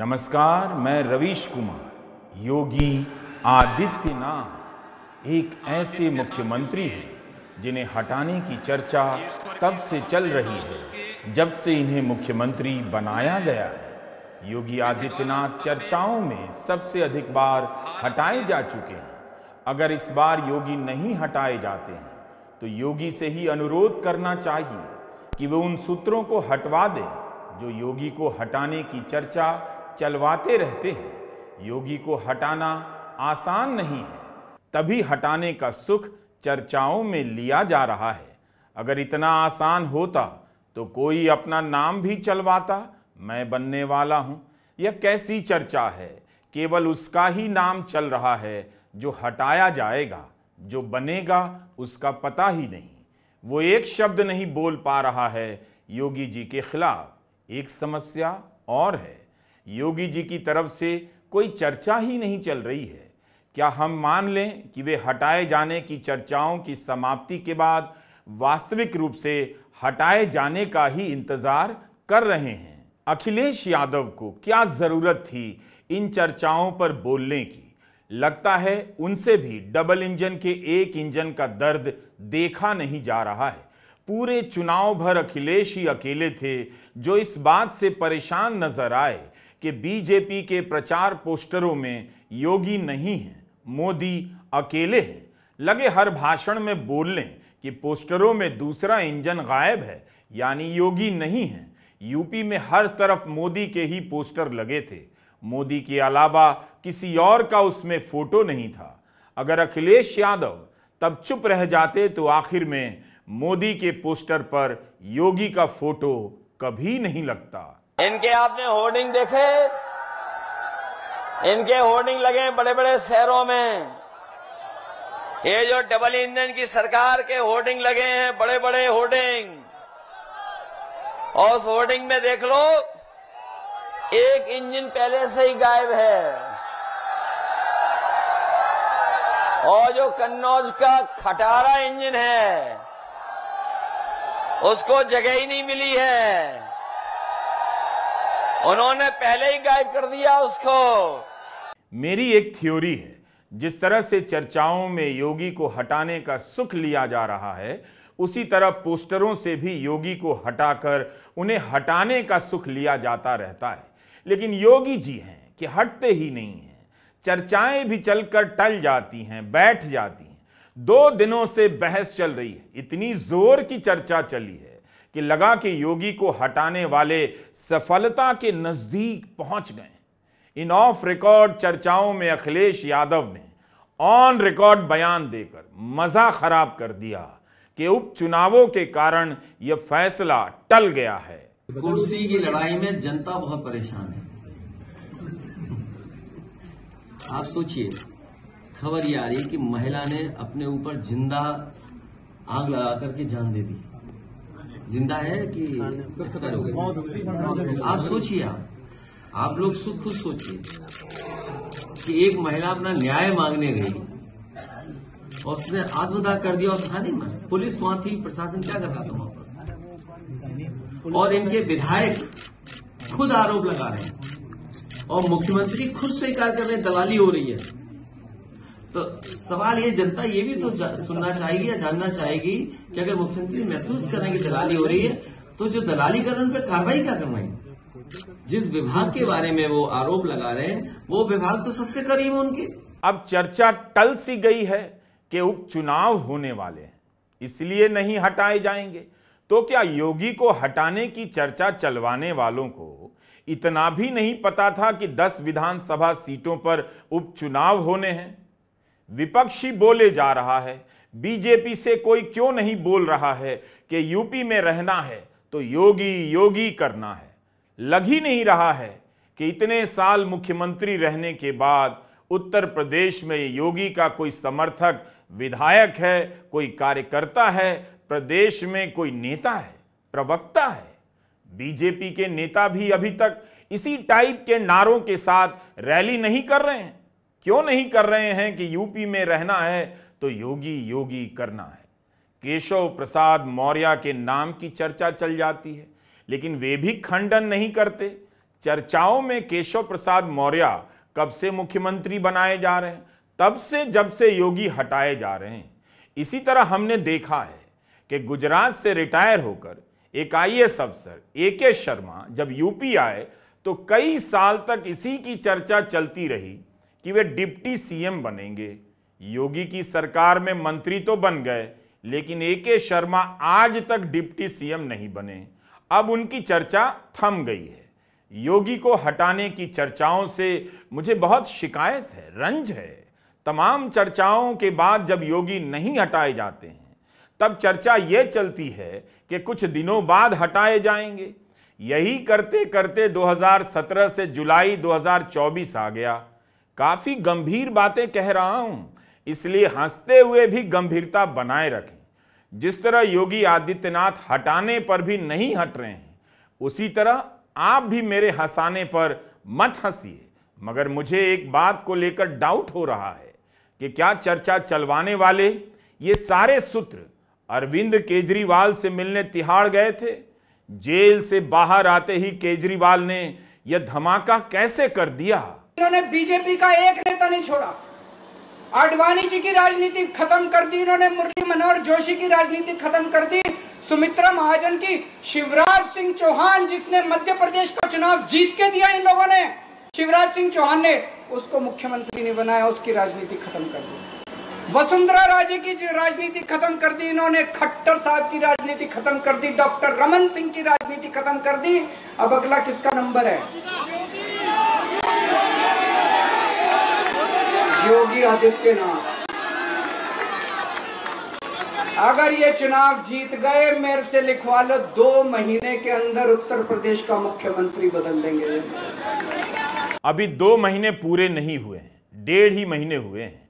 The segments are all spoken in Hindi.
नमस्कार मैं रवीश कुमार योगी आदित्यनाथ एक ऐसे मुख्यमंत्री हैं जिन्हें हटाने की चर्चा तब से चल रही है जब से इन्हें मुख्यमंत्री बनाया गया है योगी आदित्यनाथ चर्चाओं में सबसे अधिक बार हटाए जा चुके हैं अगर इस बार योगी नहीं हटाए जाते हैं तो योगी से ही अनुरोध करना चाहिए कि वे उन सूत्रों को हटवा दें जो योगी को हटाने की चर्चा चलवाते रहते हैं योगी को हटाना आसान नहीं है तभी हटाने का सुख चर्चाओं में लिया जा रहा है अगर इतना आसान होता तो कोई अपना नाम भी चलवाता मैं बनने वाला हूँ यह कैसी चर्चा है केवल उसका ही नाम चल रहा है जो हटाया जाएगा जो बनेगा उसका पता ही नहीं वो एक शब्द नहीं बोल पा रहा है योगी जी के खिलाफ एक समस्या और है योगी जी की तरफ से कोई चर्चा ही नहीं चल रही है क्या हम मान लें कि वे हटाए जाने की चर्चाओं की समाप्ति के बाद वास्तविक रूप से हटाए जाने का ही इंतजार कर रहे हैं अखिलेश यादव को क्या ज़रूरत थी इन चर्चाओं पर बोलने की लगता है उनसे भी डबल इंजन के एक इंजन का दर्द देखा नहीं जा रहा है पूरे चुनाव भर अखिलेश ही अकेले थे जो इस बात से परेशान नजर आए कि बीजेपी के प्रचार पोस्टरों में योगी नहीं हैं मोदी अकेले हैं लगे हर भाषण में बोल लें कि पोस्टरों में दूसरा इंजन गायब है यानी योगी नहीं है यूपी में हर तरफ मोदी के ही पोस्टर लगे थे मोदी के अलावा किसी और का उसमें फोटो नहीं था अगर अखिलेश यादव तब चुप रह जाते तो आखिर में मोदी के पोस्टर पर योगी का फोटो कभी नहीं लगता इनके आपने होर्डिंग देखे इनके होर्डिंग लगे बड़े बड़े शहरों में ये जो डबल इंजन की सरकार के होर्डिंग लगे हैं बड़े बड़े होर्डिंग और उस होर्डिंग में देख लो एक इंजन पहले से ही गायब है और जो कन्नौज का खटारा इंजन है उसको जगह ही नहीं मिली है उन्होंने पहले ही गायब कर दिया उसको मेरी एक थ्योरी है जिस तरह से चर्चाओं में योगी को हटाने का सुख लिया जा रहा है उसी तरह पोस्टरों से भी योगी को हटाकर उन्हें हटाने का सुख लिया जाता रहता है लेकिन योगी जी हैं कि हटते ही नहीं हैं चर्चाएं भी चलकर टल जाती हैं बैठ जाती हैं दो दिनों से बहस चल रही है इतनी जोर की चर्चा चली है कि लगा कि योगी को हटाने वाले सफलता के नज़दीक पहुंच गए इन ऑफ रिकॉर्ड चर्चाओं में अखिलेश यादव ने ऑन रिकॉर्ड बयान देकर मज़ा खराब कर दिया कि उपचुनावों के कारण यह फैसला टल गया है कुर्सी की लड़ाई में जनता बहुत परेशान है आप सोचिए खबर ये आ रही कि महिला ने अपने ऊपर जिंदा आग लगा करके जान दे दी जिंदा है कि एक्सपायर हो गई आप सोचिए आप आप लोग सुख खुद सोचिए कि एक महिला अपना न्याय मांगने गई और उसने आत्मदाह कर दिया और था नहीं मर पुलिस वहां थी प्रशासन क्या कर रहा था वहां पर और इनके विधायक खुद आरोप लगा रहे हैं और मुख्यमंत्री खुद स्वीकार कर रहे दलाली हो रही है तो सवाल ये जनता ये भी तो सुनना चाहेगी या जानना चाहेगी कि अगर मुख्यमंत्री महसूस कर रहे हैं कि दलाली हो रही है तो जो दलालीकरण पे कार्रवाई क्या करवाई जिस विभाग के बारे में वो आरोप लगा रहे हैं वो विभाग तो सबसे करीब है उनके अब चर्चा टल सी गई है कि उपचुनाव होने वाले हैं इसलिए नहीं हटाए जाएंगे तो क्या योगी को हटाने की चर्चा चलवाने वालों को इतना भी नहीं पता था कि 10 विधानसभा सीटों पर उपचुनाव होने हैं विपक्ष ही बोले जा रहा है बीजेपी से कोई क्यों नहीं बोल रहा है कि यूपी में रहना है तो योगी योगी करना है लग ही नहीं रहा है कि इतने साल मुख्यमंत्री रहने के बाद उत्तर प्रदेश में योगी का कोई समर्थक विधायक है कोई कार्यकर्ता है प्रदेश में कोई नेता है प्रवक्ता है बीजेपी के नेता भी अभी तक इसी टाइप के नारों के साथ रैली नहीं कर रहे हैं क्यों नहीं कर रहे हैं कि यूपी में रहना है तो योगी योगी करना है केशव प्रसाद मौर्य के नाम की चर्चा चल जाती है लेकिन वे भी खंडन नहीं करते चर्चाओं में केशव प्रसाद मौर्य कब से मुख्यमंत्री बनाए जा रहे हैं तब से जब से योगी हटाए जा रहे हैं इसी तरह हमने देखा है कि गुजरात से रिटायर होकर एक आई एस अफसर ए के शर्मा जब यूपी आए तो कई साल तक इसी की चर्चा चलती रही कि वे डिप्टी सीएम बनेंगे योगी की सरकार में मंत्री तो बन गए लेकिन ए के शर्मा आज तक डिप्टी सीएम नहीं बने अब उनकी चर्चा थम गई है योगी को हटाने की चर्चाओं से मुझे बहुत शिकायत है रंज है तमाम चर्चाओं के बाद जब योगी नहीं हटाए जाते हैं तब चर्चा ये चलती है कि कुछ दिनों बाद हटाए जाएंगे यही करते करते 2017 से जुलाई 2024 आ गया काफी गंभीर बातें कह रहा हूं इसलिए हंसते हुए भी गंभीरता बनाए रखें जिस तरह योगी आदित्यनाथ हटाने पर भी नहीं हट रहे हैं उसी तरह आप भी मेरे हंसाने पर मत हंसी मगर मुझे एक बात को लेकर डाउट हो रहा है कि क्या चर्चा चलवाने वाले ये सारे सूत्र अरविंद केजरीवाल से मिलने तिहाड़ गए थे जेल से बाहर आते ही केजरीवाल ने यह धमाका कैसे कर दिया इन्होंने बीजेपी का एक नेता नहीं छोड़ा आडवाणी जी की राजनीति खत्म कर दी इन्होंने मुरली मनोहर जोशी की राजनीति खत्म कर दी सुमित्रा महाजन की शिवराज सिंह चौहान जिसने मध्य प्रदेश का चुनाव जीत के दिया इन लोगों ने शिवराज सिंह चौहान ने उसको मुख्यमंत्री ने बनाया उसकी राजनीति खत्म कर दी वसुंधरा राजे की राजनीति खत्म कर दी इन्होंने खट्टर साहब की राजनीति खत्म कर दी डॉक्टर रमन सिंह की राजनीति खत्म कर दी अब अगला किसका नंबर है योगी आदित्यनाथ अगर ये चुनाव जीत गए मेरे से लिखवा लो दो महीने के अंदर उत्तर प्रदेश का मुख्यमंत्री बदल देंगे अभी दो महीने पूरे नहीं हुए हैं डेढ़ ही महीने हुए हैं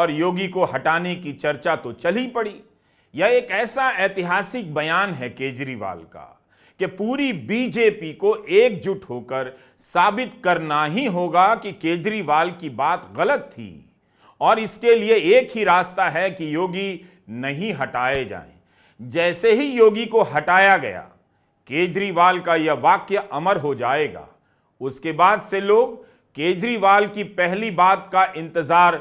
और योगी को हटाने की चर्चा तो चल ही पड़ी यह एक ऐसा ऐतिहासिक बयान है केजरीवाल का कि पूरी बीजेपी को एकजुट होकर साबित करना ही होगा कि केजरीवाल की बात गलत थी और इसके लिए एक ही रास्ता है कि योगी नहीं हटाए जाएं। जैसे ही योगी को हटाया गया केजरीवाल का यह वाक्य अमर हो जाएगा उसके बाद से लोग केजरीवाल की पहली बात का इंतजार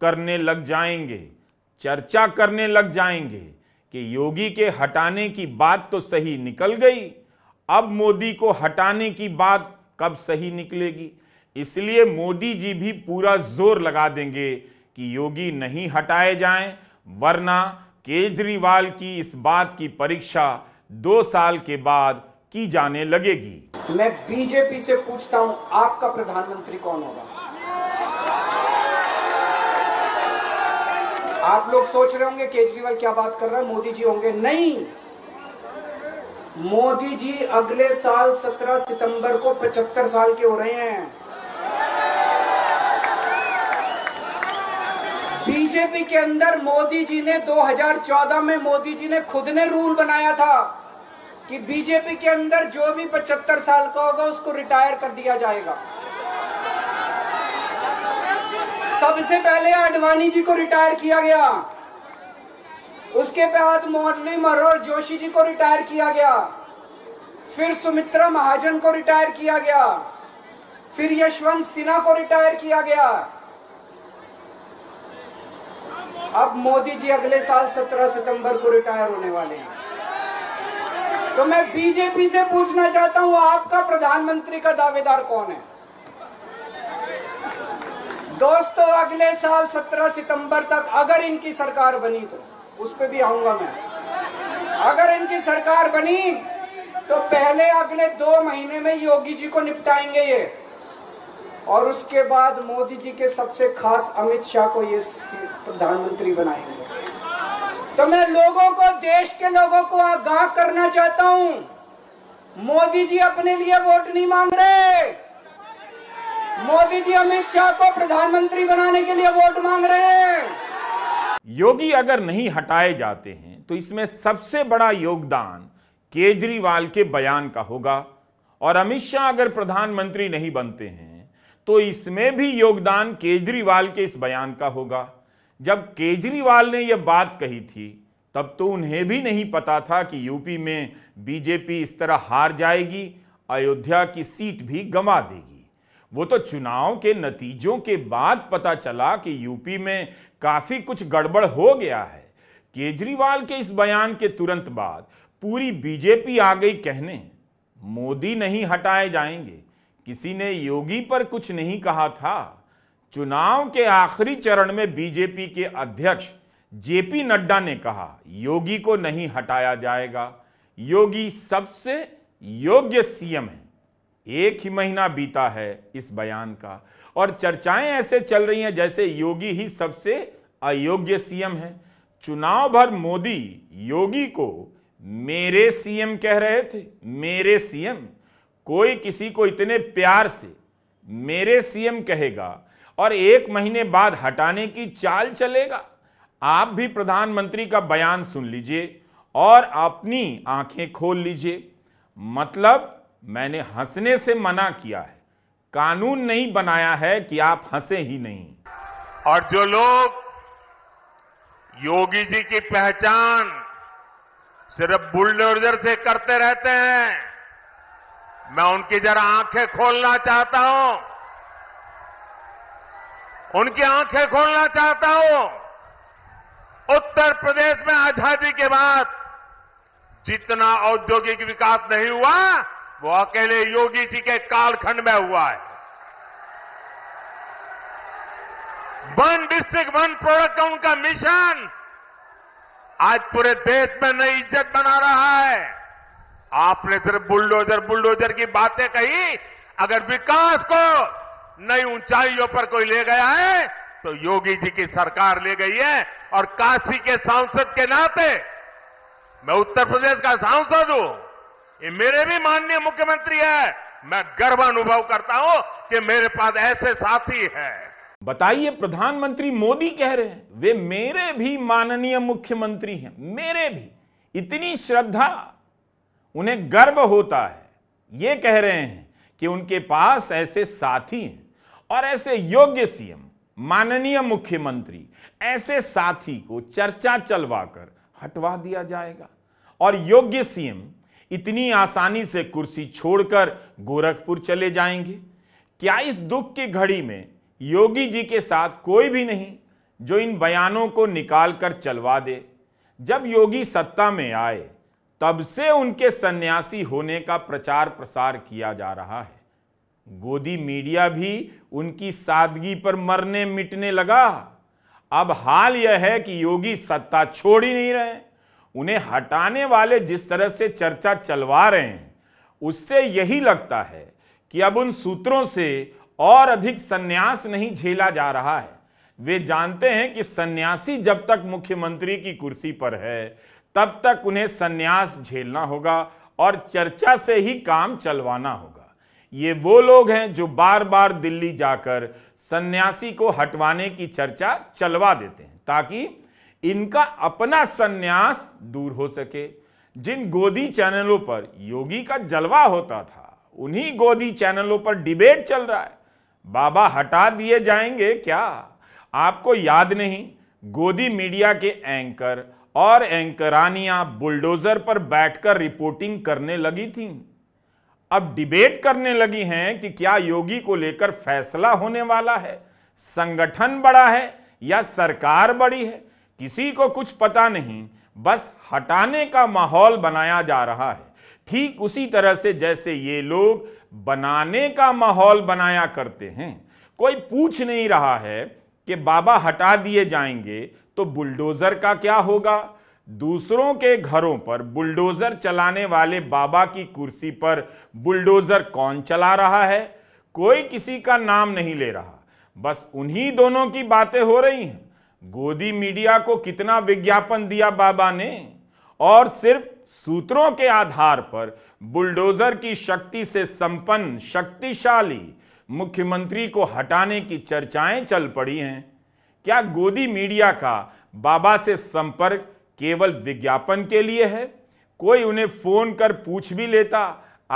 करने लग जाएंगे चर्चा करने लग जाएंगे कि योगी के हटाने की बात तो सही निकल गई अब मोदी को हटाने की बात कब सही निकलेगी इसलिए मोदी जी भी पूरा जोर लगा देंगे कि योगी नहीं हटाए जाएं वरना केजरीवाल की इस बात की परीक्षा दो साल के बाद की जाने लगेगी मैं बीजेपी से पूछता हूं आपका प्रधानमंत्री कौन होगा आप लोग सोच रहे होंगे केजरीवाल क्या बात कर रहा है मोदी जी होंगे नहीं मोदी जी अगले साल 17 सितंबर को 75 साल के हो रहे हैं बीजेपी के अंदर मोदी जी ने 2014 में मोदी जी ने खुद ने रूल बनाया था कि बीजेपी के अंदर जो भी 75 साल का होगा उसको रिटायर कर दिया जाएगा सबसे पहले आडवाणी जी को रिटायर किया गया उसके बाद मोहनली मरोर जोशी जी को रिटायर किया गया फिर सुमित्रा महाजन को रिटायर किया गया फिर यशवंत सिन्हा को रिटायर किया गया अब मोदी जी अगले साल 17 सितंबर को रिटायर होने वाले हैं तो मैं बीजेपी से पूछना चाहता हूं आपका प्रधानमंत्री का दावेदार कौन है दोस्तों अगले साल 17 सितंबर तक अगर इनकी सरकार बनी तो उस पर भी आऊंगा मैं अगर इनकी सरकार बनी तो पहले अगले दो महीने में योगी जी को निपटाएंगे ये और उसके बाद मोदी जी के सबसे खास अमित शाह को ये प्रधानमंत्री बनाएंगे तो मैं लोगों को देश के लोगों को आगाह करना चाहता हूं मोदी जी अपने लिए वोट नहीं मांग रहे मोदी जी अमित शाह को प्रधानमंत्री बनाने के लिए वोट मांग रहे हैं योगी अगर नहीं हटाए जाते हैं तो इसमें सबसे बड़ा योगदान केजरीवाल के बयान का होगा और अमित शाह अगर प्रधानमंत्री नहीं बनते हैं तो इसमें भी योगदान केजरीवाल के इस बयान का होगा जब केजरीवाल ने यह बात कही थी तब तो उन्हें भी नहीं पता था कि यूपी में बीजेपी इस तरह हार जाएगी अयोध्या की सीट भी गंवा देगी वो तो चुनाव के नतीजों के बाद पता चला कि यूपी में काफ़ी कुछ गड़बड़ हो गया है केजरीवाल के इस बयान के तुरंत बाद पूरी बीजेपी आ गई कहने मोदी नहीं हटाए जाएंगे किसी ने योगी पर कुछ नहीं कहा था चुनाव के आखिरी चरण में बीजेपी के अध्यक्ष जेपी नड्डा ने कहा योगी को नहीं हटाया जाएगा योगी सबसे योग्य सीएम है एक ही महीना बीता है इस बयान का और चर्चाएं ऐसे चल रही हैं जैसे योगी ही सबसे अयोग्य सीएम है चुनाव भर मोदी योगी को मेरे सीएम कह रहे थे मेरे सीएम कोई किसी को इतने प्यार से मेरे सीएम कहेगा और एक महीने बाद हटाने की चाल चलेगा आप भी प्रधानमंत्री का बयान सुन लीजिए और अपनी आंखें खोल लीजिए मतलब मैंने हंसने से मना किया है कानून नहीं बनाया है कि आप हंसे ही नहीं और जो लोग योगी जी की पहचान सिर्फ बुलडोजर से करते रहते हैं मैं उनकी जरा आंखें खोलना चाहता हूं उनकी आंखें खोलना चाहता हूं उत्तर प्रदेश में आजादी के बाद जितना औद्योगिक विकास नहीं हुआ वो अकेले योगी जी के कालखंड में हुआ है वन डिस्ट्रिक्ट वन प्रोडक्ट का उनका मिशन आज पूरे देश में नई इज्जत बना रहा है आपने सिर्फ बुलडोजर बुलडोजर की बातें कही अगर विकास को नई ऊंचाइयों पर कोई ले गया है तो योगी जी की सरकार ले गई है और काशी के सांसद के नाते मैं उत्तर प्रदेश का सांसद हूं ये मेरे भी माननीय मुख्यमंत्री है मैं गर्व अनुभव करता हूं कि मेरे पास ऐसे साथी है बताइए प्रधानमंत्री मोदी कह रहे हैं वे मेरे भी माननीय मुख्यमंत्री हैं मेरे भी इतनी श्रद्धा उन्हें गर्व होता है ये कह रहे हैं कि उनके पास ऐसे साथी हैं और ऐसे योग्य सीएम माननीय मुख्यमंत्री ऐसे साथी को चर्चा चलवाकर हटवा दिया जाएगा और योग्य सीएम इतनी आसानी से कुर्सी छोड़कर गोरखपुर चले जाएंगे क्या इस दुख की घड़ी में योगी जी के साथ कोई भी नहीं जो इन बयानों को निकाल कर चलवा दे जब योगी सत्ता में आए तब से उनके सन्यासी होने का प्रचार प्रसार किया जा रहा है गोदी मीडिया भी उनकी सादगी पर मरने मिटने लगा अब हाल यह है कि योगी सत्ता छोड़ ही नहीं रहे उन्हें हटाने वाले जिस तरह से चर्चा चलवा रहे हैं उससे यही लगता है कि अब उन सूत्रों से और अधिक सन्यास नहीं झेला जा रहा है वे जानते हैं कि सन्यासी जब तक मुख्यमंत्री की कुर्सी पर है तब तक उन्हें सन्यास झेलना होगा और चर्चा से ही काम चलवाना होगा ये वो लोग हैं जो बार बार दिल्ली जाकर सन्यासी को हटवाने की चर्चा चलवा देते हैं ताकि इनका अपना संन्यास दूर हो सके जिन गोदी चैनलों पर योगी का जलवा होता था उन्हीं गोदी चैनलों पर डिबेट चल रहा है बाबा हटा दिए जाएंगे क्या आपको याद नहीं गोदी मीडिया के एंकर और एंकरानियां बुलडोजर पर बैठकर रिपोर्टिंग करने लगी थीं अब डिबेट करने लगी हैं कि क्या योगी को लेकर फैसला होने वाला है संगठन बड़ा है या सरकार बड़ी है किसी को कुछ पता नहीं बस हटाने का माहौल बनाया जा रहा है ठीक उसी तरह से जैसे ये लोग बनाने का माहौल बनाया करते हैं कोई पूछ नहीं रहा है कि बाबा हटा दिए जाएंगे तो बुलडोज़र का क्या होगा दूसरों के घरों पर बुलडोज़र चलाने वाले बाबा की कुर्सी पर बुलडोज़र कौन चला रहा है कोई किसी का नाम नहीं ले रहा बस उन्हीं दोनों की बातें हो रही हैं गोदी मीडिया को कितना विज्ञापन दिया बाबा ने और सिर्फ सूत्रों के आधार पर बुलडोजर की शक्ति से संपन्न शक्तिशाली मुख्यमंत्री को हटाने की चर्चाएं चल पड़ी हैं क्या गोदी मीडिया का बाबा से संपर्क केवल विज्ञापन के लिए है कोई उन्हें फोन कर पूछ भी लेता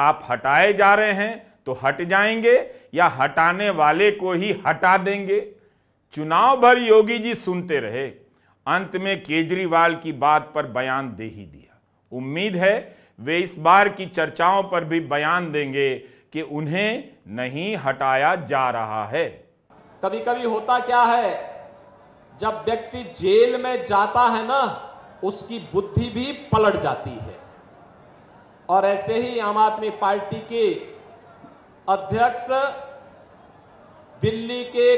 आप हटाए जा रहे हैं तो हट जाएंगे या हटाने वाले को ही हटा देंगे चुनाव भर योगी जी सुनते रहे अंत में केजरीवाल की बात पर बयान दे ही दिया उम्मीद है वे इस बार की चर्चाओं पर भी बयान देंगे कि उन्हें नहीं हटाया जा रहा है कभी कभी होता क्या है जब व्यक्ति जेल में जाता है ना उसकी बुद्धि भी पलट जाती है और ऐसे ही आम आदमी पार्टी के अध्यक्ष दिल्ली के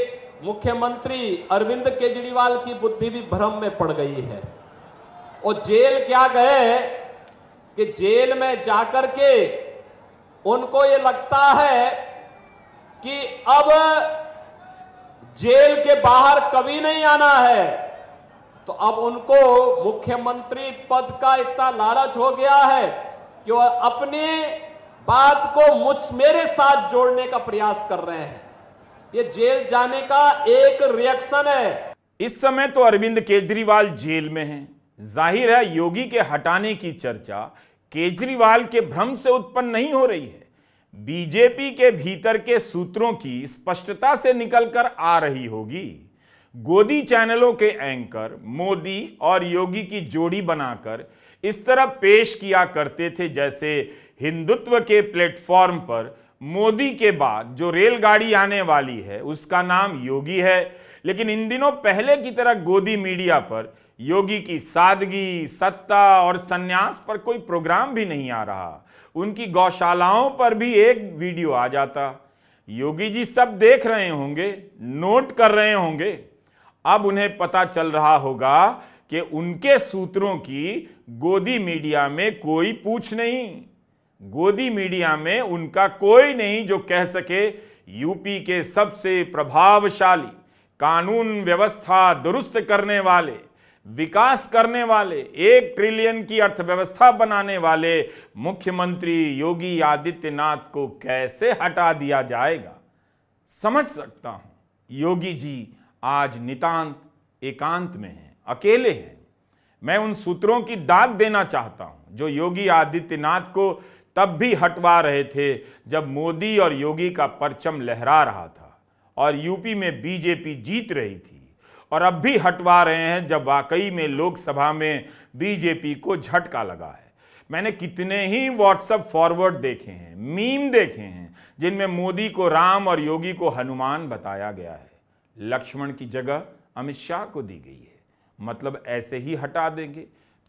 मुख्यमंत्री अरविंद केजरीवाल की बुद्धि भी भ्रम में पड़ गई है और जेल क्या गए कि जेल में जाकर के उनको ये लगता है कि अब जेल के बाहर कभी नहीं आना है तो अब उनको मुख्यमंत्री पद का इतना लालच हो गया है कि वह अपनी बात को मुझ मेरे साथ जोड़ने का प्रयास कर रहे हैं ये जेल जाने का एक रिएक्शन है इस समय तो अरविंद केजरीवाल जेल में हैं जाहिर है योगी के हटाने की चर्चा केजरीवाल के भ्रम से उत्पन्न नहीं हो रही है बीजेपी के भीतर के सूत्रों की स्पष्टता से निकलकर आ रही होगी गोदी चैनलों के एंकर मोदी और योगी की जोड़ी बनाकर इस तरह पेश किया करते थे जैसे हिंदुत्व के प्लेटफॉर्म पर मोदी के बाद जो रेलगाड़ी आने वाली है उसका नाम योगी है लेकिन इन दिनों पहले की तरह गोदी मीडिया पर योगी की सादगी सत्ता और संन्यास पर कोई प्रोग्राम भी नहीं आ रहा उनकी गौशालाओं पर भी एक वीडियो आ जाता योगी जी सब देख रहे होंगे नोट कर रहे होंगे अब उन्हें पता चल रहा होगा कि उनके सूत्रों की गोदी मीडिया में कोई पूछ नहीं गोदी मीडिया में उनका कोई नहीं जो कह सके यूपी के सबसे प्रभावशाली कानून व्यवस्था दुरुस्त करने वाले विकास करने वाले एक ट्रिलियन की अर्थव्यवस्था बनाने वाले मुख्यमंत्री योगी आदित्यनाथ को कैसे हटा दिया जाएगा समझ सकता हूं योगी जी आज नितांत एकांत में हैं अकेले हैं मैं उन सूत्रों की दाद देना चाहता हूं जो योगी आदित्यनाथ को तब भी हटवा रहे थे जब मोदी और योगी का परचम लहरा रहा था और यूपी में बीजेपी जीत रही थी और अब भी हटवा रहे हैं जब वाकई में लोकसभा में बीजेपी को झटका लगा है मैंने कितने ही व्हाट्सएप फॉरवर्ड देखे हैं मीम देखे हैं जिनमें मोदी को राम और योगी को हनुमान बताया गया है लक्ष्मण की जगह अमित शाह को दी गई है मतलब ऐसे ही हटा देंगे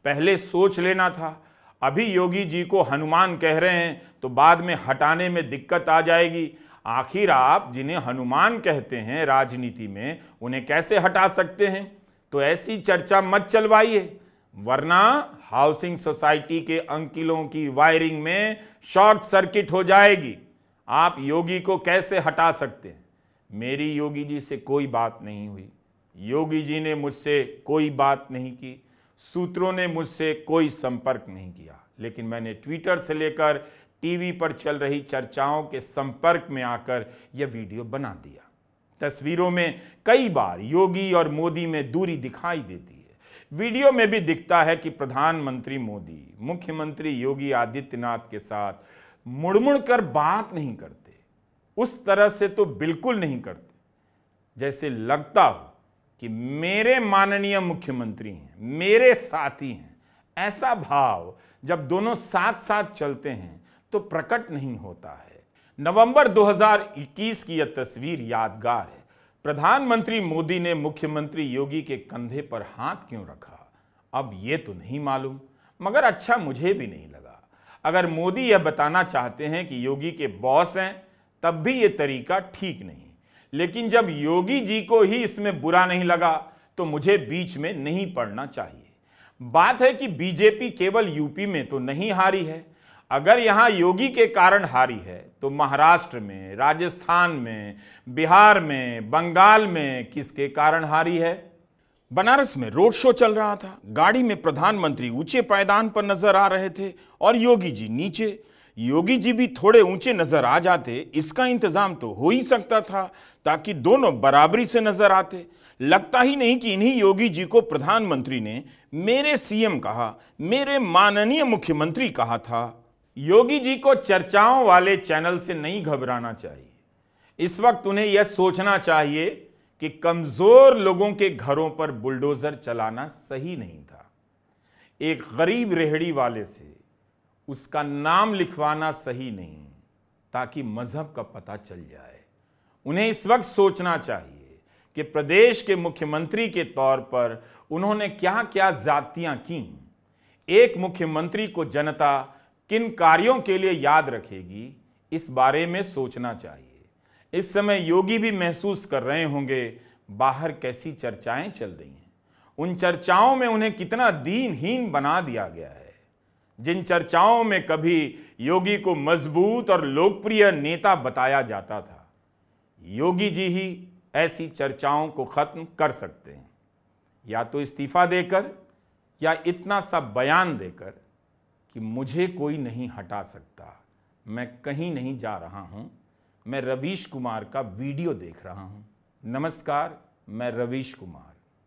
पहले सोच लेना था अभी योगी जी को हनुमान कह रहे हैं तो बाद में हटाने में दिक्कत आ जाएगी आखिर आप जिन्हें हनुमान कहते हैं राजनीति में उन्हें कैसे हटा सकते हैं तो ऐसी चर्चा मत चलवाइए वरना हाउसिंग सोसाइटी के अंकिलों की वायरिंग में शॉर्ट सर्किट हो जाएगी आप योगी को कैसे हटा सकते हैं मेरी योगी जी से कोई बात नहीं हुई योगी जी ने मुझसे कोई बात नहीं की सूत्रों ने मुझसे कोई संपर्क नहीं किया लेकिन मैंने ट्विटर से लेकर टीवी पर चल रही चर्चाओं के संपर्क में आकर यह वीडियो बना दिया तस्वीरों में कई बार योगी और मोदी में दूरी दिखाई देती है वीडियो में भी दिखता है कि प्रधानमंत्री मोदी मुख्यमंत्री योगी आदित्यनाथ के साथ मुड़मुड़ कर बात नहीं करते उस तरह से तो बिल्कुल नहीं करते जैसे लगता हो कि मेरे माननीय मुख्यमंत्री हैं मेरे साथी हैं ऐसा भाव जब दोनों साथ साथ चलते हैं तो प्रकट नहीं होता है नवंबर 2021 की यह तस्वीर यादगार है प्रधानमंत्री मोदी ने मुख्यमंत्री योगी के कंधे पर हाथ क्यों रखा अब ये तो नहीं मालूम मगर अच्छा मुझे भी नहीं लगा अगर मोदी यह बताना चाहते हैं कि योगी के बॉस हैं तब भी ये तरीका ठीक नहीं लेकिन जब योगी जी को ही इसमें बुरा नहीं लगा तो मुझे बीच में नहीं पड़ना चाहिए बात है कि बीजेपी केवल यूपी में तो नहीं हारी है अगर यहां योगी के कारण हारी है तो महाराष्ट्र में राजस्थान में बिहार में बंगाल में किसके कारण हारी है बनारस में रोड शो चल रहा था गाड़ी में प्रधानमंत्री ऊंचे पायदान पर नजर आ रहे थे और योगी जी नीचे योगी जी भी थोड़े ऊंचे नज़र आ जाते इसका इंतज़ाम तो हो ही सकता था ताकि दोनों बराबरी से नज़र आते लगता ही नहीं कि इन्हीं योगी जी को प्रधानमंत्री ने मेरे सीएम कहा मेरे माननीय मुख्यमंत्री कहा था योगी जी को चर्चाओं वाले चैनल से नहीं घबराना चाहिए इस वक्त उन्हें यह सोचना चाहिए कि कमज़ोर लोगों के घरों पर बुलडोज़र चलाना सही नहीं था एक गरीब रेहड़ी वाले से उसका नाम लिखवाना सही नहीं ताकि मजहब का पता चल जाए उन्हें इस वक्त सोचना चाहिए कि प्रदेश के मुख्यमंत्री के तौर पर उन्होंने क्या क्या जातियां की एक मुख्यमंत्री को जनता किन कार्यों के लिए याद रखेगी इस बारे में सोचना चाहिए इस समय योगी भी महसूस कर रहे होंगे बाहर कैसी चर्चाएं चल रही हैं उन चर्चाओं में उन्हें कितना दीनहीन बना दिया गया है जिन चर्चाओं में कभी योगी को मजबूत और लोकप्रिय नेता बताया जाता था योगी जी ही ऐसी चर्चाओं को खत्म कर सकते हैं या तो इस्तीफा देकर या इतना सा बयान देकर कि मुझे कोई नहीं हटा सकता मैं कहीं नहीं जा रहा हूं मैं रवीश कुमार का वीडियो देख रहा हूं नमस्कार मैं रवीश कुमार